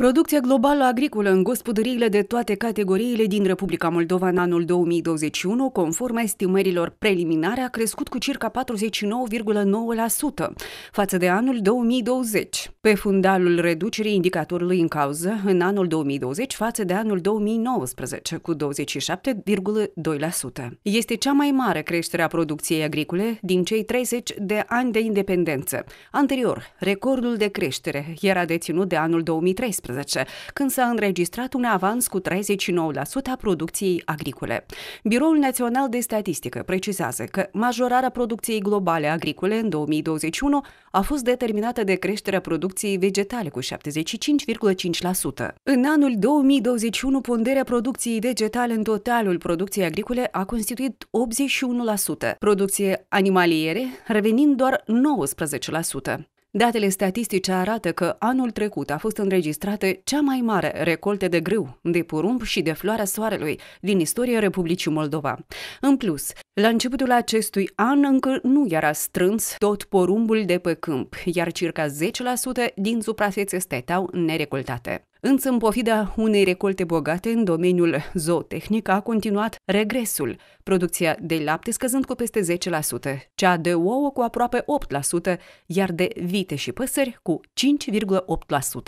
Producția globală agricolă în gospodăriile de toate categoriile din Republica Moldova în anul 2021, conform estimărilor preliminare, a crescut cu circa 49,9% față de anul 2020. Pe fundalul reducerii indicatorului în cauză, în anul 2020 față de anul 2019, cu 27,2%. Este cea mai mare creștere a producției agricole din cei 30 de ani de independență. Anterior, recordul de creștere era deținut de anul 2013 2019, când s-a înregistrat un avans cu 39% a producției agricole. Biroul Național de Statistică precizează că majorarea producției globale agricole în 2021 a fost determinată de creșterea producției vegetale cu 75,5%. În anul 2021, ponderea producției vegetale în totalul producției agricole a constituit 81%, producție animaliere revenind doar 19%. Datele statistice arată că anul trecut a fost înregistrate cea mai mare recolte de grâu, de porumb și de floarea soarelui din istoria Republicii Moldova. În plus, la începutul acestui an încă nu era strâns tot porumbul de pe câmp, iar circa 10% din suprafețe stăteau nerecoltate. Însă, în pofida unei recolte bogate în domeniul zootehnic, a continuat regresul, producția de lapte scăzând cu peste 10%, cea de ouă cu aproape 8%, iar de vite și păsări cu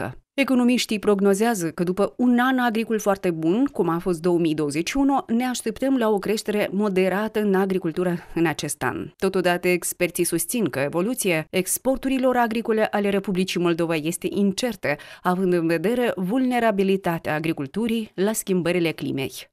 5,8%. Economiștii prognozează că după un an agricol foarte bun, cum a fost 2021, ne așteptăm la o creștere moderată în agricultură în acest an. Totodată, experții susțin că evoluția exporturilor agricole ale Republicii Moldova este incertă, având în vedere vulnerabilitatea agriculturii la schimbările climei.